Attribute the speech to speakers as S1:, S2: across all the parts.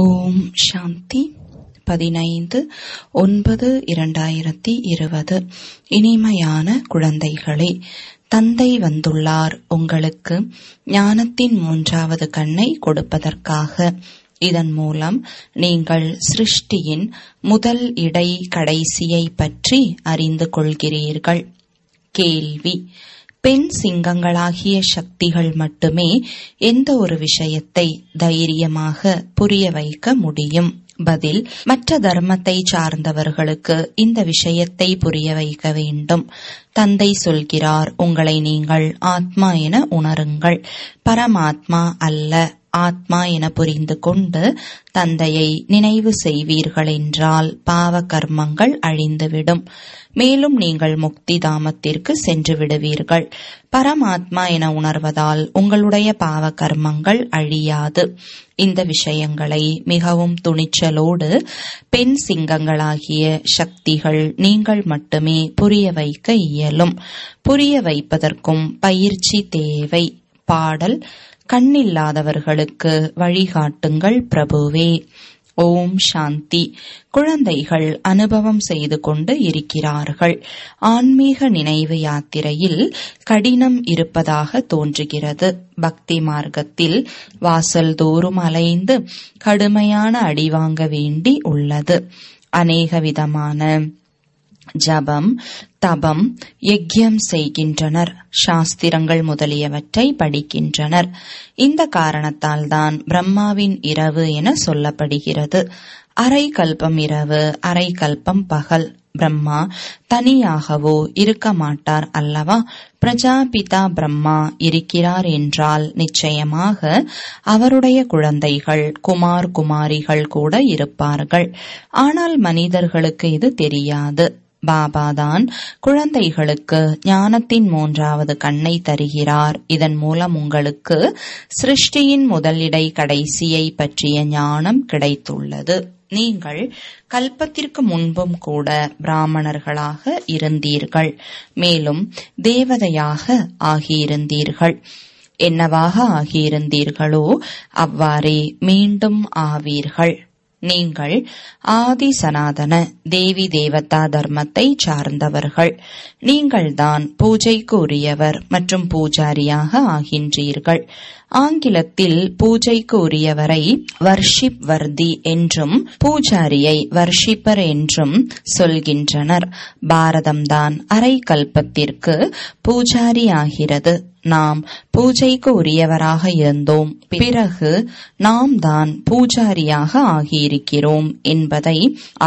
S1: ஓம் சாந்தி பதினைந்து ஒன்பது இரண்டாயிரத்தி இருபது இனிமையான குழந்தைகளே தந்தை வந்துள்ளார் உங்களுக்கு ஞானத்தின் மூன்றாவது கண்ணை கொடுப்பதற்காக இதன் மூலம் நீங்கள் சிருஷ்டியின் முதல் இடை கடைசியை பற்றி அறிந்து கொள்கிறீர்கள் கேள்வி பெண் சிங்கங்களாகிய சக்திகள் மட்டுமே எந்த ஒரு விஷயத்தை தைரியமாக புரிய வைக்க முடியும் பதில் மற்ற தர்மத்தை சார்ந்தவர்களுக்கு இந்த விஷயத்தை புரிய வைக்க வேண்டும் தந்தை சொல்கிறார் உங்களை நீங்கள் ஆத்மா என உணருங்கள் பரமாத்மா அல்ல ஆத்மா என புரிந்து கொண்டு தந்தையை நினைவு செய்வீர்கள் என்றால் பாவ கர்மங்கள் அழிந்துவிடும் மேலும் நீங்கள் முக்தி தாமத்திற்கு சென்று விடுவீர்கள் பரமாத்மா என உணர்வதால் உங்களுடைய பாவ கர்மங்கள் அழியாது இந்த விஷயங்களை மிகவும் துணிச்சலோடு பெண் சிங்கங்களாகிய சக்திகள் நீங்கள் மட்டுமே புரிய வைக்க இயலும் புரிய வைப்பதற்கும் பயிற்சி தேவை பாடல் கண்ணில்லாதவர்களுக்கு வழிகாட்டுங்கள் பிரபுவே ஓம் சாந்தி குழந்தைகள் அனுபவம் செய்து கொண்டு இருக்கிறார்கள் ஆன்மீக நினைவு யாத்திரையில் கடினம் இருப்பதாக தோன்றுகிறது பக்தி மார்க்கத்தில் வாசல் தோறும் அலைந்து கடுமையான அடிவாங்க வேண்டி உள்ளது அநேக விதமான ஜபம் தபம் யஜ்யம் செய்கின்றனர் சாஸ்திரங்கள் முதலியவற்றை படிக்கின்றனர் இந்த காரணத்தால் தான் பிரம்மாவின் இரவு என சொல்லப்படுகிறது அரை கல்பம் இரவு அரை கல்பம் பகல் பிரம்மா தனியாகவோ இருக்க மாட்டார் அல்லவா பிரஜாபிதா பிரம்மா இருக்கிறார் என்றால் நிச்சயமாக அவருடைய குழந்தைகள் குமார் குமாரிகள் கூட இருப்பார்கள் ஆனால் மனிதர்களுக்கு இது தெரியாது பாபாதான் குழந்தைகளுக்கு ஞானத்தின் மூன்றாவது கண்ணை தருகிறார் இதன் மூலம் உங்களுக்கு சிருஷ்டியின் முதலிடை கடைசியை பற்றிய ஞானம் கிடைத்துள்ளது நீங்கள் கல்பத்திற்கு முன்பும் கூட பிராமணர்களாக இருந்தீர்கள் மேலும் தேவதையாக ஆகியிருந்தீர்கள் என்னவாக ஆகியிருந்தீர்களோ அவ்வாறே மீண்டும் ஆவீர்கள் நீங்கள் ஆதி சனாதன தேவி தேவதா தர்மத்தை சார்ந்தவர்கள் நீங்கள்தான் பூஜைக்கு உரியவர் மற்றும் பூஜாரியாக ஆகின்றீர்கள் ஆங்கிலத்தில் பூஜைக்கு உரியவரை வர்ஷிப் வர்தி என்றும் பூஜாரியை வர்ஷிப்பர் என்றும் சொல்கின்றனர் பாரதம்தான் அரை கல்பத்திற்கு பூஜாரி ஆகிறது நாம் பூஜைக்கு உரியவராக இருந்தோம் பிறகு நாம் தான் பூஜாரியாக ஆகியிருக்கிறோம் என்பதை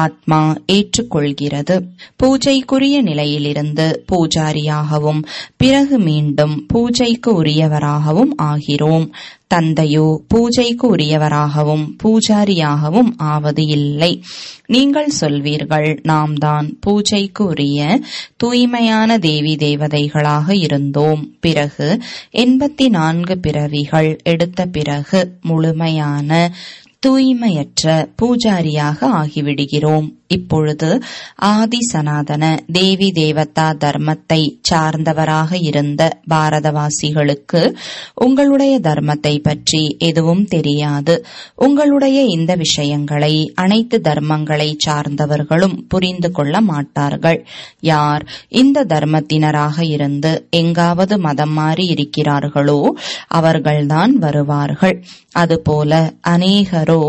S1: ஆத்மா ஏற்றுக்கொள்கிறது பூஜைக்குரிய நிலையிலிருந்து பூஜாரியாகவும் பிறகு மீண்டும் பூஜைக்கு உரியவராகவும் ஆகிறோம் உரியவராகவும் தந்தையோ பூஜைக்கு உரியவராகவும் பூஜாரியாகவும் ஆவது இல்லை நீங்கள் சொல்வீர்கள் நாம் தான் பூஜைக்கு உரிய தூய்மையான தேவி தேவதைகளாக இருந்தோம் பிறகு எண்பத்தி நான்கு பிறவிகள் எடுத்த பிறகு முழுமையான தூய்மையற்ற பூஜாரியாக ஆகிவிடுகிறோம் இப்பொழுது ஆதி சனாதன தேவி தேவதா தர்மத்தை சார்ந்தவராக இருந்த பாரதவாசிகளுக்கு உங்களுடைய தர்மத்தை பற்றி எதுவும் தெரியாது உங்களுடைய இந்த விஷயங்களை அனைத்து தர்மங்களை சார்ந்தவர்களும் புரிந்து கொள்ள மாட்டார்கள் யார் இந்த தர்மத்தினராக இருந்து எங்காவது மதம் மாறி இருக்கிறார்களோ அவர்கள்தான் வருவார்கள் அதுபோல அநேகரோ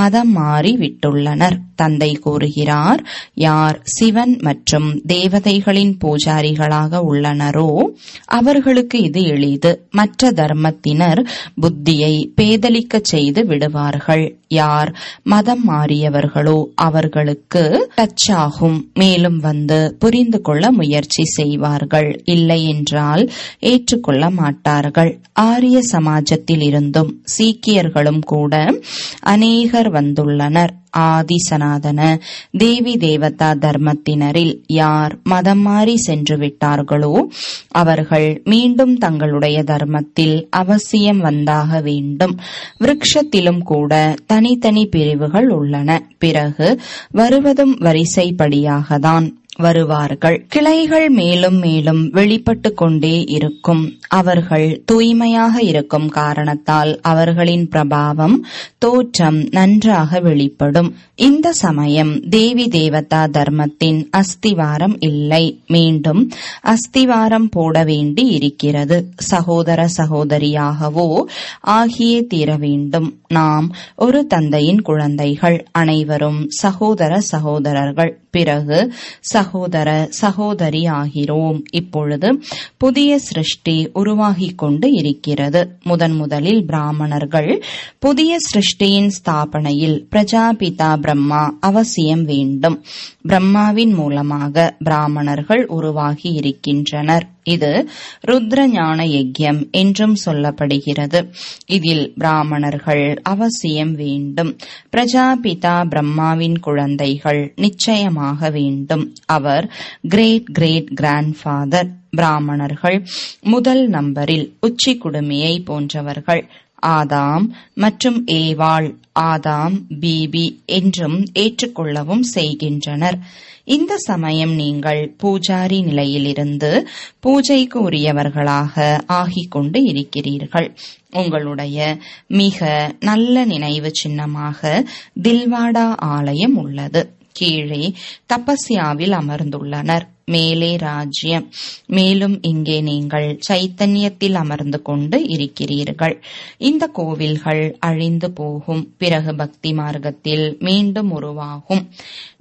S1: மதம் மாறி விட்டுள்ளனர் தந்தை கூறுகிறார் யார் சிவன் மற்றும் தேவதைகளின் பூஜாரிகளாக உள்ளனரோ அவர்களுக்கு இது எளிது மற்ற தர்மத்தினர் புத்தியை பேதலிக்கச் செய்து விடுவார்கள் யார் மதம் மாறியவர்களோ அவர்களுக்கு டச்சாகும் மேலும் வந்து புரிந்து கொள்ள முயற்சி செய்வார்கள் இல்லை என்றால் ஏற்றுக்கொள்ள மாட்டார்கள் ஆரிய சமாஜத்தில் இருந்தும் சீக்கியர்களும் கூட அநேகர் வந்துள்ளனர் ஆதிசனாதன தேவி தேவதா தர்மத்தினரில் யார் மதம் மாறி சென்று விட்டார்களோ அவர்கள் மீண்டும் தங்களுடைய தர்மத்தில் அவசியம் வந்தாக வேண்டும் விரக்ஷத்திலும் கூட தனித்தனி பிரிவுகள் உள்ளன பிறகு வருவதும் வரிசைப்படியாகத்தான் வருவார்கள் கிளைகள் மேலும் மேலும் வெளிப்பட்டு கொண்டே இருக்கும் அவர்கள் தூய்மையாக இருக்கும் காரணத்தால் அவர்களின் பிரபாவம் தோற்றம் நன்றாக வெளிப்படும் இந்த சமயம் தேவி தேவதா தர்மத்தின் அஸ்திவாரம் இல்லை மீண்டும் அஸ்திவாரம் போட வேண்டி இருக்கிறது சகோதர சகோதரியாகவோ ஆகியே தீர வேண்டும் நாம் ஒரு தந்தையின் குழந்தைகள் அனைவரும் சகோதர சகோதரர்கள் பிறகு சகோதர சகோதரி ஆகிறோம் இப்பொழுது புதிய சிருஷ்டி உருவாகிக் கொண்டு இருக்கிறது முதன் முதலில் பிராமணர்கள் புதிய சிருஷ்டியின் ஸ்தாபனையில் பிரஜாபிதா பிரம்மா அவசியம் வேண்டும் பிரம்மாவின் மூலமாக பிராமணர்கள் உருவாகி இருக்கின்றனர் இது ருத்ர ஞான யஜ்யம் என்றும் சொல்லப்படுகிறது இதில் பிராமணர்கள் அவசியம் வேண்டும் பிரஜாபிதா பிரம்மாவின் குழந்தைகள் நிச்சயமாக ஆக வேண்டும் அவர் கிரேட் கிரேட் கிராண்ட்ஃபாதர் பிராமணர்கள் முதல் நம்பரில் உச்சி குடுமையை போன்றவர்கள் ஆதாம் மற்றும் ஏவாள் ஆதாம் பிபி என்றும் ஏற்றுக்கொள்ளவும் செய்கின்றனர் இந்த சமயம் நீங்கள் பூஜாரி நிலையிலிருந்து பூஜைக்கு உரியவர்களாக ஆகிக் கொண்டு இருக்கிறீர்கள் உங்களுடைய மிக நல்ல நினைவு சின்னமாக தில்வாடா ஆலயம் உள்ளது கீழே தபஸ்யாவில் அமர்ந்துள்ளனர் மேலே ராஜ்யம் மேலும் இங்கே நீங்கள் சைத்தன்யத்தில் அமர்ந்து கொண்டு இருக்கிறீர்கள் இந்த கோவில்கள் அழிந்து போகும் பிறகு பக்தி மார்க்கத்தில் மீண்டும் உருவாகும்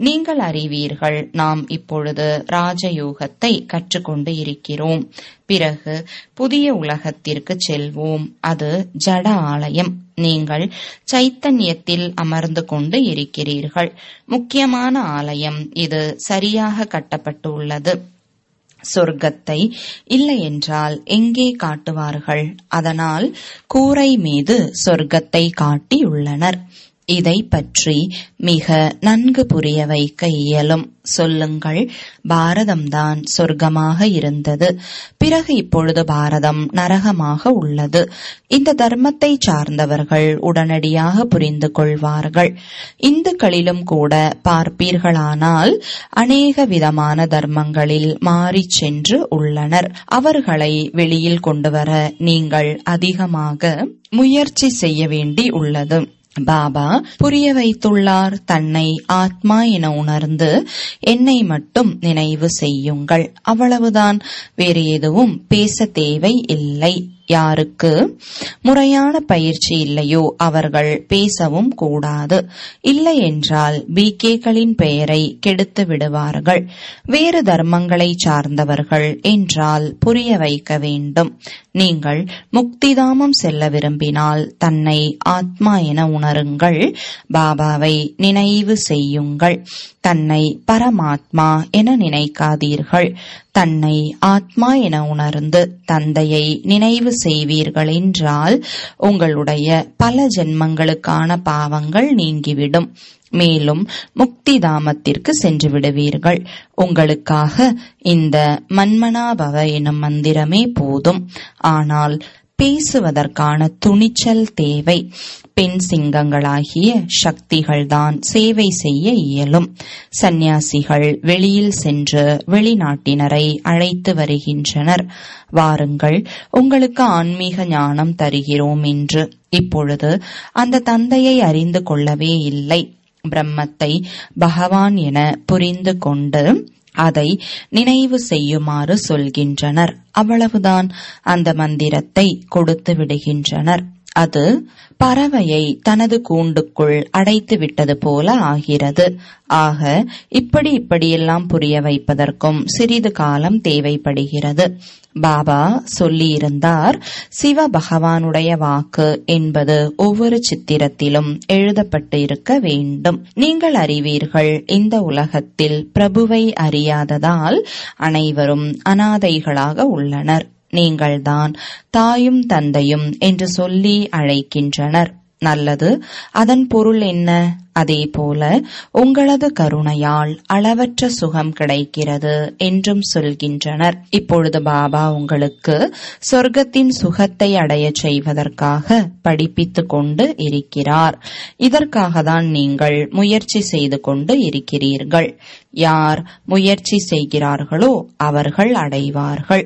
S1: நீங்கள் அறிவீர்கள் நாம் இப்பொழுது ராஜயோகத்தை கற்றுக்கொண்டு இருக்கிறோம் பிறகு புதிய உலகத்திற்கு செல்வோம் அது ஜட ஆலயம் நீங்கள் சைத்தன்யத்தில் அமர்ந்து கொண்டு இருக்கிறீர்கள் முக்கியமான ஆலயம் இது சரியாக கட்டப்பட்டுள்ளது சொர்க்கத்தை இல்லையென்றால் எங்கே காட்டுவார்கள் அதனால் கூரை மீது சொர்க்கத்தை காட்டியுள்ளனர் இதை பற்றி மிக நன்கு புரிய வைக்க இயலும் சொல்லுங்கள் பாரதம்தான் சொர்க்கமாக இருந்தது பிறகு இப்பொழுது பாரதம் நரகமாக உள்ளது இந்த தர்மத்தை சார்ந்தவர்கள் உடனடியாக புரிந்து கொள்வார்கள் இந்துக்களிலும் கூட பார்ப்பீர்களானால் அநேக விதமான தர்மங்களில் மாறி சென்று உள்ளனர் அவர்களை வெளியில் கொண்டு வர நீங்கள் அதிகமாக முயற்சி செய்ய வேண்டி உள்ளது பாபா புரிய வைத்துள்ளார் தன்னை ஆத்மா என உணர்ந்து என்னை மட்டும் நினைவு செய்யுங்கள் அவ்வளவுதான் வேறு எதுவும் பேச தேவை இல்லை யாருக்கு முறையான பயிற்சி இல்லையோ அவர்கள் பேசவும் கூடாது இல்லை இல்லையென்றால் பிகேக்களின் பெயரை கெடுத்து விடுவார்கள் வேறு தர்மங்களை சார்ந்தவர்கள் என்றால் புரிய வைக்க வேண்டும் நீங்கள் முக்திதாமம் செல்ல விரும்பினால் தன்னை ஆத்மா என உணருங்கள் பாபாவை நினைவு செய்யுங்கள் தன்னை பரமாத்மா என நினைக்காதீர்கள் தன்னை ஆத்மா என உணர்ந்து தந்தையை நினைவு செய்வீர்கள் என்றால் உங்களுடைய பல ஜென்மங்களுக்கான பாவங்கள் நீங்கிவிடும் மேலும் முக்திதாமத்திற்கு சென்று விடுவீர்கள் உங்களுக்காக இந்த மன்மனாபவ எனும் மந்திரமே போதும் ஆனால் பேசுவதற்கான துணிச்சல் தேவை பெண் சிங்கங்களாகிய சக்திகள்தான் சேவை செய்ய இயலும் சந்நியாசிகள் வெளியில் சென்று வெளிநாட்டினரை அழைத்து வருகின்றனர் வாருங்கள் உங்களுக்கு ஆன்மீக ஞானம் தருகிறோம் என்று இப்பொழுது அந்த தந்தையை அறிந்து கொள்ளவே இல்லை பிரம்மத்தை பகவான் என புரிந்து கொண்டு அதை நினைவு செய்யுமாறு சொல்கின்றனர் அவ்வளவுதான் அந்த மந்திரத்தை கொடுத்து விடுகின்றனர் அது பறவையை தனது கூண்டுக்குள் அடைத்து விட்டது போல ஆகிறது ஆக இப்படி இப்படியெல்லாம் புரிய வைப்பதற்கும் சிறிது காலம் தேவைப்படுகிறது பாபா சொல்லியிருந்தார் சிவ பகவானுடைய வாக்கு என்பது ஒவ்வொரு சித்திரத்திலும் எழுதப்பட்டு இருக்க வேண்டும் நீங்கள் அறிவீர்கள் இந்த உலகத்தில் பிரபுவை அறியாததால் அனைவரும் அனாதைகளாக உள்ளனர் நீங்கள்தான் தாயும் தந்தையும் என்று சொல்லி அழைக்கின்றனர் நல்லது அதன் பொருள் என்ன அதேபோல உங்களது கருணையால் அளவற்ற சுகம் கிடைக்கிறது என்றும் சொல்கின்றனர் இப்பொழுது பாபா உங்களுக்கு சொர்க்கத்தின் சுகத்தை அடைய செய்வதற்காக படிப்பித்துக் கொண்டு இருக்கிறார் இதற்காக தான் நீங்கள் முயற்சி செய்து கொண்டு இருக்கிறீர்கள் யார் முயற்சி செய்கிறார்களோ அவர்கள் அடைவார்கள்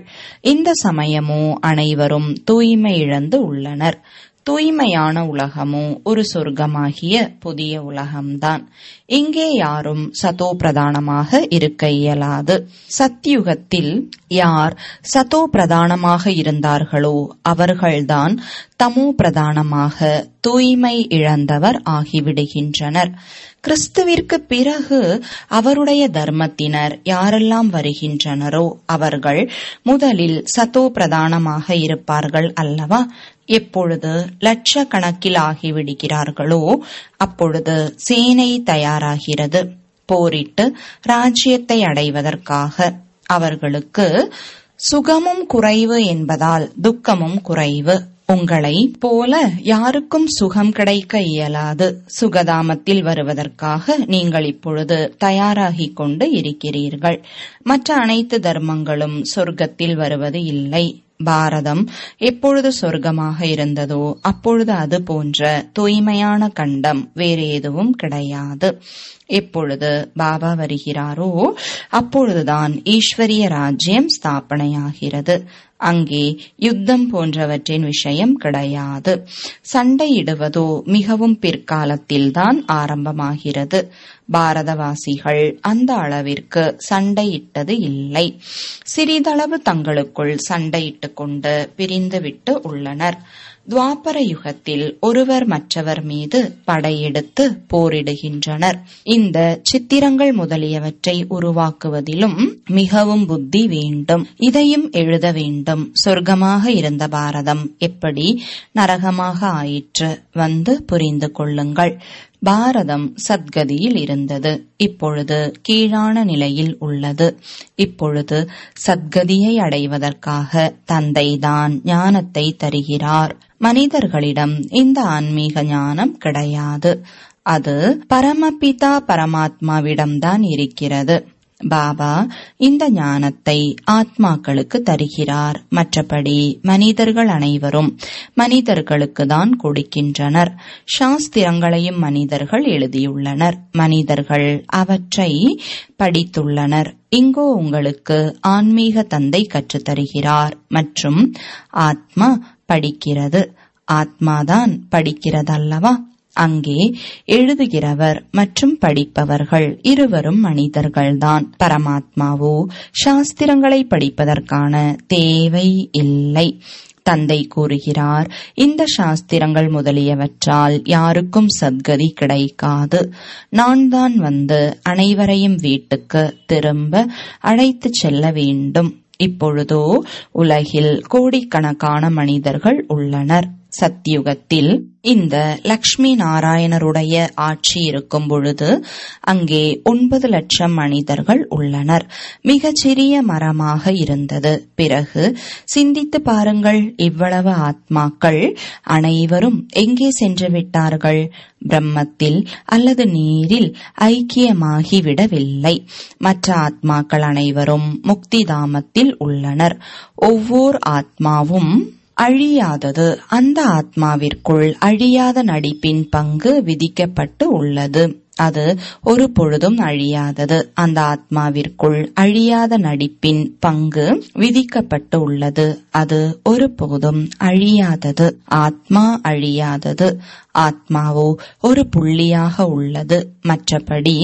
S1: இந்த சமயமோ அனைவரும் தூய்மை இழந்து உள்ளனர் தூய்மையான உலகமோ ஒரு சொர்க்கமாகிய புதிய உலகம்தான் இங்கே யாரும் சதோ பிரதானமாக இருக்க இயலாது சத்தியுகத்தில் யார் சதோ பிரதானமாக இருந்தார்களோ அவர்கள்தான் தமோ பிரதானமாக தூய்மை இழந்தவர் ஆகிவிடுகின்றனர் கிறிஸ்துவிற்கு பிறகு அவருடைய தர்மத்தினர் யாரெல்லாம் வருகின்றனரோ அவர்கள் முதலில் சதோ பிரதானமாக இருப்பார்கள் அல்லவா எப்பொழுது லட்சக்கணக்கில் ஆகிவிடுகிறார்களோ அப்பொழுது சேனை தயாராகிறது போரிட்டு ராஜ்யத்தை அடைவதற்காக அவர்களுக்கு சுகமும் குறைவு என்பதால் துக்கமும் குறைவு உங்களை போல யாருக்கும் சுகம் கிடைக்க இயலாது சுகதாமத்தில் வருவதற்காக நீங்கள் இப்பொழுது தயாராகிக் கொண்டு இருக்கிறீர்கள் மற்ற அனைத்து தர்மங்களும் சொர்க்கத்தில் வருவது இல்லை பாரதம் எப்பொழுது சொர்க்கமாக இருந்ததோ அப்பொழுது அது போன்ற தூய்மையான கண்டம் வேறு எதுவும் கிடையாது எப்பொழுது பாபா வருகிறாரோ அப்பொழுதுதான் ஈஸ்வரிய ராஜ்யம் ஸ்தாபனையாகிறது அங்கே யுத்தம் போன்றவற்றின் விஷயம் கிடையாது சண்டையிடுவதோ மிகவும் பிற்காலத்தில்தான் ஆரம்பமாகிறது பாரதவாசிகள் அந்த அளவிற்கு சண்டையிட்டது இல்லை சிறிதளவு தங்களுக்குள் சண்டையிட்டுக் கொண்டு பிரிந்துவிட்டு உள்ளனர் துவாபர யுகத்தில் ஒருவர் மற்றவர் மீது படையெடுத்து போரிடுகின்றனர் இந்த சித்திரங்கள் முதலியவற்றை உருவாக்குவதிலும் மிகவும் புத்தி வேண்டும் இதையும் எழுத வேண்டும் சொர்க்கமாக இருந்த பாரதம் எப்படி நரகமாக ஆயிற்று வந்து புரிந்து கொள்ளுங்கள் பாரதம் சத்கதியில் இருந்தது இப்பொழுது கீழான நிலையில் உள்ளது இப்பொழுது சத்கதியை அடைவதற்காக தந்தைதான் ஞானத்தை தருகிறார் மனிதர்களிடம் இந்த ஆன்மீக ஞானம் கிடையாது அது பரமபிதா பரமாத்மாவிடம்தான் இருக்கிறது பாபா இந்த ஞானத்தை ஆத்மாக்களுக்கு தருகிறார் மற்றபடி மனிதர்கள் அனைவரும் மனிதர்களுக்கு தான் கொடுக்கின்றனர் சாஸ்திரங்களையும் மனிதர்கள் எழுதியுள்ளனர் மனிதர்கள் அவற்றை படித்துள்ளனர் இங்கோ உங்களுக்கு ஆன்மீக தந்தை கற்றுத்தருகிறார் மற்றும் ஆத்மா படிக்கிறது ஆத்மாதான் படிக்கிறதல்லவா அங்கே எழுதுகிறவர் மற்றும் படிப்பவர்கள் இருவரும் மனிதர்கள்தான் பரமாத்மாவோ சாஸ்திரங்களை படிப்பதற்கான தேவை இல்லை தந்தை கூறுகிறார் இந்த சாஸ்திரங்கள் முதலியவற்றால் யாருக்கும் சத்கதி கிடைக்காது நான் தான் வந்து அனைவரையும் வீட்டுக்கு திரும்ப அழைத்துச் செல்ல வேண்டும் இப்பொழுதோ உலகில் கோடிக்கணக்கான மனிதர்கள் உள்ளனர் சத்தியுகத்தில் இந்த லக்ஷ்மி நாராயணருடைய ஆட்சி இருக்கும் பொழுது அங்கே ஒன்பது லட்சம் மனிதர்கள் உள்ளனர் மிகச்சிறிய மரமாக இருந்தது பிறகு சிந்தித்து பாருங்கள் இவ்வளவு ஆத்மாக்கள் அனைவரும் எங்கே சென்று விட்டார்கள் பிரம்மத்தில் அல்லது நீரில் ஐக்கியமாகிவிடவில்லை மற்ற ஆத்மாக்கள் அனைவரும் முக்தி தாமத்தில் உள்ளனர் ஒவ்வொரு ஆத்மாவும் அழியாதது அந்த ஆத்மாவிற்குள் அழியாத நடிப்பின் பங்கு விதிக்கப்பட்டு உள்ளது அது ஒரு பொழுதும் அழியாதது அந்த ஆத்மாவிற்குள் அழியாத நடிப்பின் பங்கு விதிக்கப்பட்டு உள்ளது அது ஒரு பொழுதும் அழியாதது ஆத்மா அழியாதது ஆத்மாவோ ஒரு புள்ளியாக உள்ளது மற்றபடி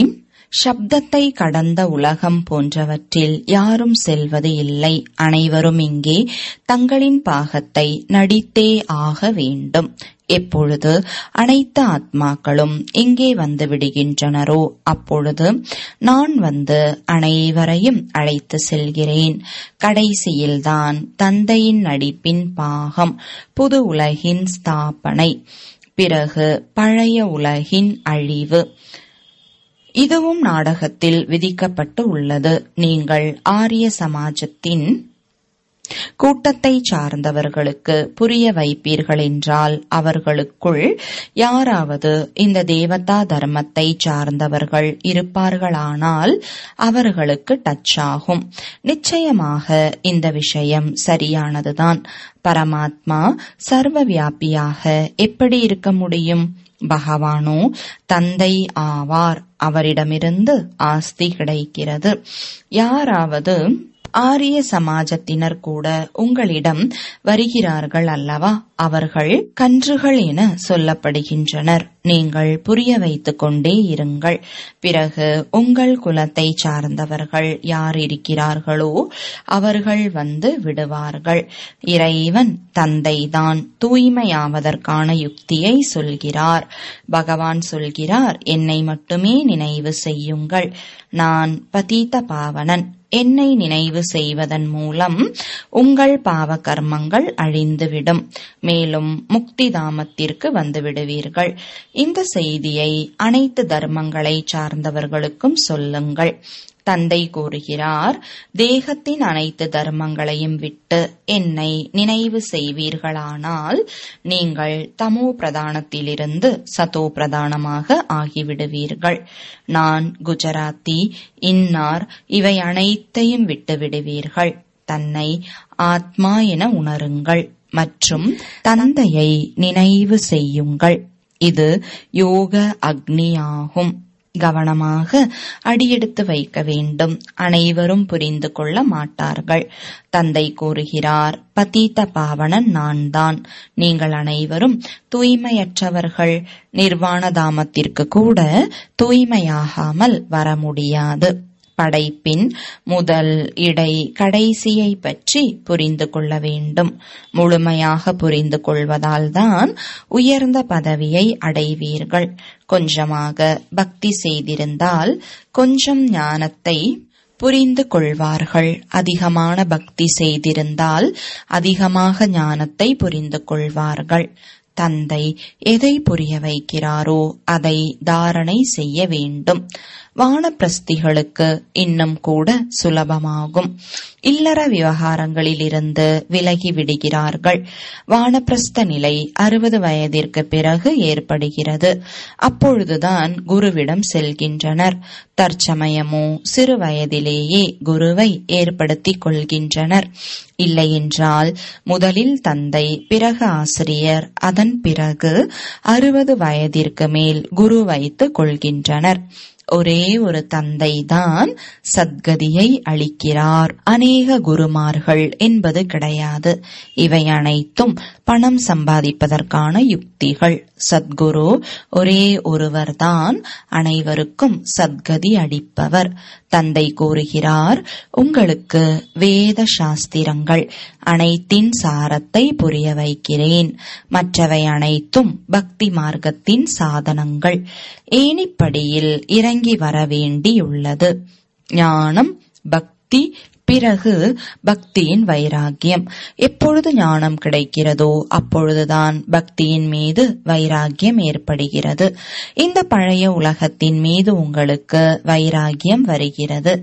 S1: சப்தத்தை கடந்த உலகம் போன்றவற்றில் யாரும் செல்வது இல்லை அனைவரும் இங்கே தங்களின் பாகத்தை நடித்தே ஆக வேண்டும் எப்பொழுது அனைத்து ஆத்மாக்களும் இங்கே வந்து விடுகின்றனரோ அப்பொழுது நான் வந்து அனைவரையும் அழைத்து செல்கிறேன் கடைசியில்தான் தந்தையின் நடிப்பின் பாகம் புது உலகின் ஸ்தாபனை பிறகு பழைய உலகின் அழிவு இதுவும் நாடகத்தில் விதிக்கப்பட்டு உள்ளது நீங்கள் ஆரிய சமாஜத்தின் கூட்டத்தை சார்ந்தவர்களுக்கு புரிய வைப்பீர்கள் என்றால் அவர்களுக்குள் யாராவது இந்த தேவதா தர்மத்தை சார்ந்தவர்கள் இருப்பார்களானால் அவர்களுக்கு டச் ஆகும் நிச்சயமாக இந்த விஷயம் சரியானதுதான் பரமாத்மா சர்வ வியாபியாக எப்படி இருக்க முடியும் பகவானோ தந்தை ஆவார் அவரிடமிருந்து ஆஸ்தி கிடைக்கிறது யாராவது ஆரிய சமாஜத்தினர் கூட உங்களிடம் வருகிறார்கள் அல்லவா அவர்கள் கன்றுகள் என சொல்லப்படுகின்றனர் நீங்கள் புரிய வைத்துக் கொண்டே இருங்கள் பிறகு உங்கள் குலத்தை சார்ந்தவர்கள் யார் இருக்கிறார்களோ அவர்கள் வந்து விடுவார்கள் இறைவன் தந்தைதான் தூய்மையாவதற்கான யுக்தியை சொல்கிறார் பகவான் சொல்கிறார் என்னை மட்டுமே நினைவு செய்யுங்கள் நான் பதீத பாவனன் என்னை நினைவு செய்வதன் மூலம் உங்கள் பாவ கர்மங்கள் அழிந்துவிடும் மேலும் முக்தி தாமத்திற்கு வந்துவிடுவீர்கள் இந்த செய்தியை அனைத்து தர்மங்களை சார்ந்தவர்களுக்கும் சொல்லுங்கள் தந்தை கூறுகிறார் தேகத்தின் அனைத்து தர்மங்களையும் விட்டு என்னை நினைவு செய்வீர்களானால் நீங்கள் தமோ பிரதானத்திலிருந்து சதோ பிரதானமாக ஆகிவிடுவீர்கள் நான் குஜராத்தி இன்னார் இவை அனைத்தையும் விட்டு விடுவீர்கள் தன்னை ஆத்மா என உணருங்கள் மற்றும் தந்தையை நினைவு செய்யுங்கள் இது யோக அக்னியாகும் கவனமாக அடியெடுத்து வைக்க வேண்டும் அனைவரும் புரிந்து கொள்ள மாட்டார்கள் தந்தை கூறுகிறார் பதீத்த பாவனன் நான் தான் நீங்கள் அனைவரும் தூய்மையற்றவர்கள் நிர்வாண தாமத்திற்கு கூட தூய்மையாகாமல் வர முடியாது படைப்பின் முதல் இடை கடைசியை பற்றி புரிந்து கொள்ள வேண்டும் முழுமையாக புரிந்து கொள்வதால் தான் உயர்ந்த பதவியை அடைவீர்கள் கொஞ்சமாக பக்தி செய்திருந்தால் கொஞ்சம் ஞானத்தை புரிந்து கொள்வார்கள் அதிகமான பக்தி செய்திருந்தால் அதிகமாக ஞானத்தை புரிந்து கொள்வார்கள் தந்தை எதை புரிய வைக்கிறாரோ அதை தாரணை செய்ய வேண்டும் வானப்பிரஸ்திகளுக்கு இன்னும் கூட சுலபமாகும் இல்லற விவகாரங்களிலிருந்து விலகி விடுகிறார்கள் வானப்பிரஸ்த நிலை அறுபது வயதிற்கு பிறகு ஏற்படுகிறது அப்பொழுதுதான் குருவிடம் செல்கின்றனர் தற்சமயமோ சிறு வயதிலேயே குருவை ஏற்படுத்திக் கொள்கின்றனர் இல்லையென்றால் முதலில் தந்தை பிறகு ஆசிரியர் அதன் பிறகு அறுபது வயதிற்கு மேல் குரு வைத்துக் கொள்கின்றனர் ஒரே ஒரு தந்தை தான் சத்கதியை அளிக்கிறார் அநேக குருமார்கள் என்பது கிடையாது இவை அனைத்தும் பணம் சம்பாதிப்பதற்கான யுக்திகள் சத்குரு ஒரே ஒருவர்தான் அனைவருக்கும் சத்கதி அளிப்பவர் தந்தை கூறுகிறார் உங்களுக்கு வேத சாஸ்திரங்கள் அனைத்தின் சாரத்தை புரிய வைக்கிறேன் மற்றவை அனைத்தும் பக்தி மார்க்கத்தின் சாதனங்கள் ஏனிப்படியில் இறங்கி வர வேண்டியுள்ளது ஞானம் பக்தி பிறகு பக்தியின் வைராக்கியம் எப்பொழுது ஞானம் கிடைக்கிறதோ அப்பொழுதுதான் பக்தியின் மீது வைராகியம் ஏற்படுகிறது இந்த பழைய உலகத்தின் மீது உங்களுக்கு வைராகியம் வருகிறது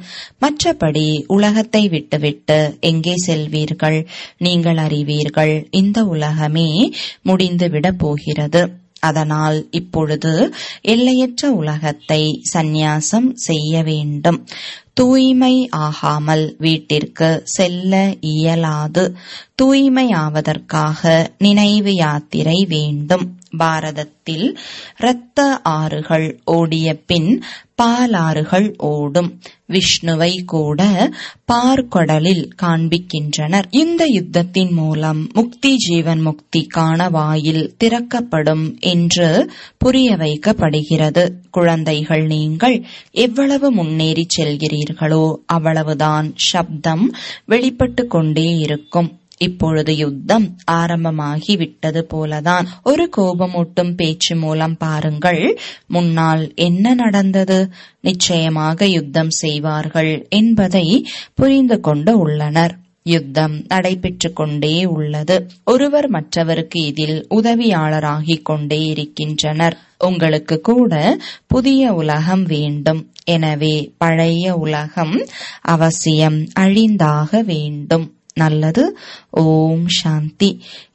S1: மற்றபடி உலகத்தை விட்டுவிட்டு எங்கே செல்வீர்கள் நீங்கள் அறிவீர்கள் இந்த உலகமே முடிந்துவிடப் போகிறது அதனால் இப்பொழுது எல்லையற்ற உலகத்தை சந்நியாசம் செய்ய வேண்டும் தூய்மை ஆகாமல் வீட்டிற்கு செல்ல இயலாது தூய்மையாவதற்காக நினைவு யாத்திரை வேண்டும் பாரதத்தில் இரத்த ஆறுகள் ஓடிய பின் பாலாறுகள் ஓடும் விஷ்ணுவை கூட பார்க்கடலில் காண்பிக்கின்றனர் இந்த யுத்தத்தின் மூலம் முக்தி ஜீவன் முக்திக்கான வாயில் திறக்கப்படும் என்று புரிய வைக்கப்படுகிறது குழந்தைகள் நீங்கள் எவ்வளவு முன்னேறி செல்கிறீர்களோ அவ்வளவுதான் சப்தம் வெளிப்பட்டு கொண்டே இருக்கும் இப்பொழுது யுத்தம் ஆரம்பமாகி விட்டது போலதான் ஒரு கோபமூட்டும் பேச்சு மூலம் பாருங்கள் முன்னால் என்ன நடந்தது நிச்சயமாக யுத்தம் செய்வார்கள் என்பதை புரிந்து கொண்டு உள்ளனர் யுத்தம் நடைபெற்று கொண்டே உள்ளது ஒருவர் மற்றவருக்கு இதில் உதவியாளராகிக் கொண்டே இருக்கின்றனர் உங்களுக்கு கூட புதிய உலகம் வேண்டும் எனவே பழைய உலகம் அவசியம் அழிந்தாக வேண்டும் நல்லது ஓம் சாந்தி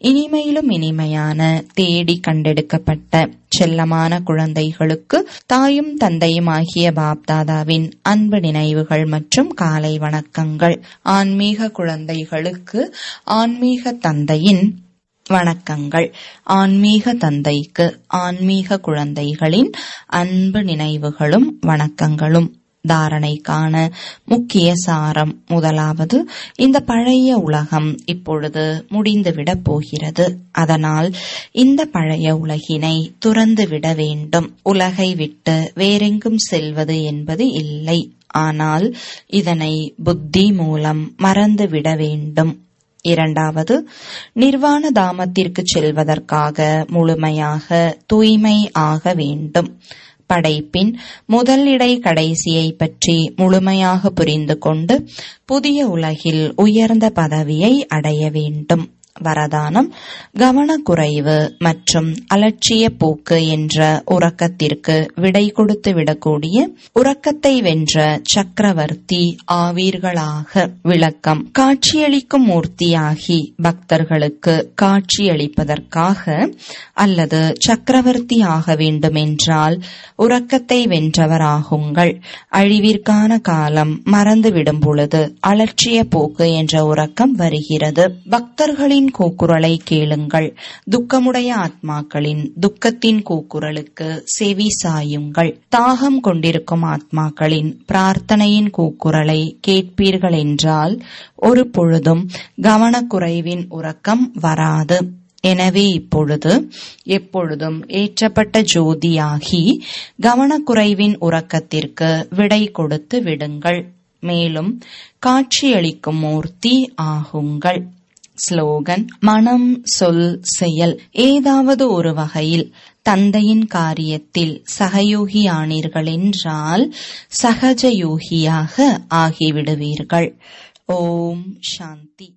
S1: இனிமையிலும் இனிமையான தேடி கண்டெடுக்கப்பட்ட செல்லமான குழந்தைகளுக்கு தாயும் தந்தையும் ஆகிய பாப்தாதாவின் அன்பு நினைவுகள் மற்றும் காலை வணக்கங்கள் ஆன்மீக குழந்தைகளுக்கு ஆன்மீக தந்தையின் வணக்கங்கள் ஆன்மீக தந்தைக்கு ஆன்மீக குழந்தைகளின் அன்பு நினைவுகளும் வணக்கங்களும் தாரணை காண முக்கிய சாரம் முதலாவது இந்த பழைய உலகம் இப்பொழுது முடிந்துவிடப் போகிறது அதனால் இந்த பழைய உலகினை துறந்துவிட வேண்டும் உலகை விட்டு வேறெங்கும் செல்வது என்பது இல்லை ஆனால் இதனை புத்தி மூலம் மறந்துவிட வேண்டும் இரண்டாவது நிர்வாண தாமத்திற்கு செல்வதற்காக முழுமையாக தூய்மை ஆக வேண்டும் படைப்பின் முதல் இடை கடைசியை பற்றி முழுமையாக புரிந்து கொண்டு புதிய உலகில் உயர்ந்த பதவியை அடைய வேண்டும் வரதானம் கவனக்குறைவு மற்றும் அலட்சிய போக்கு என்ற உறக்கத்திற்கு விடை கொடுத்து விடக்கூடிய உறக்கத்தை வென்ற சக்கரவர்த்தி ஆவீர்களாக விளக்கம் காட்சியளிக்கும் மூர்த்தியாகி பக்தர்களுக்கு காட்சியளிப்பதற்காக அல்லது சக்கரவர்த்தி ஆக வேண்டுமென்றால் உறக்கத்தை வென்றவராகுங்கள் அழிவிற்கான காலம் மறந்துவிடும் பொழுது அலட்சிய போக்கு என்ற உறக்கம் வருகிறது பக்தர்களின் துக்கத்தின் கூக்குரலை கேளுங்கள் துக்கமுடைய ஆத்மாக்களின் துக்கத்தின் கூக்குரலுக்கு செவி சாயுங்கள் தாகம் கொண்டிருக்கும் ஆத்மாக்களின் பிரார்த்தனையின் கூக்குரலை கேட்பீர்கள் என்றால் ஒரு பொழுதும் கவனக்குறைவின் உறக்கம் வராது எனவே இப்பொழுது எப்பொழுதும் ஏற்றப்பட்ட ஜோதியாகி கவனக்குறைவின் உறக்கத்திற்கு விடை கொடுத்து விடுங்கள் மேலும் காட்சியளிக்கும் மூர்த்தி ஆகுங்கள் ஸ்லோகன் மனம் சொல் செயல் ஏதாவது ஒரு வகையில் தந்தையின் காரியத்தில் சகயோகியானீர்கள் என்றால் சகஜயோகியாக ஆகிவிடுவீர்கள் ஓம் சாந்தி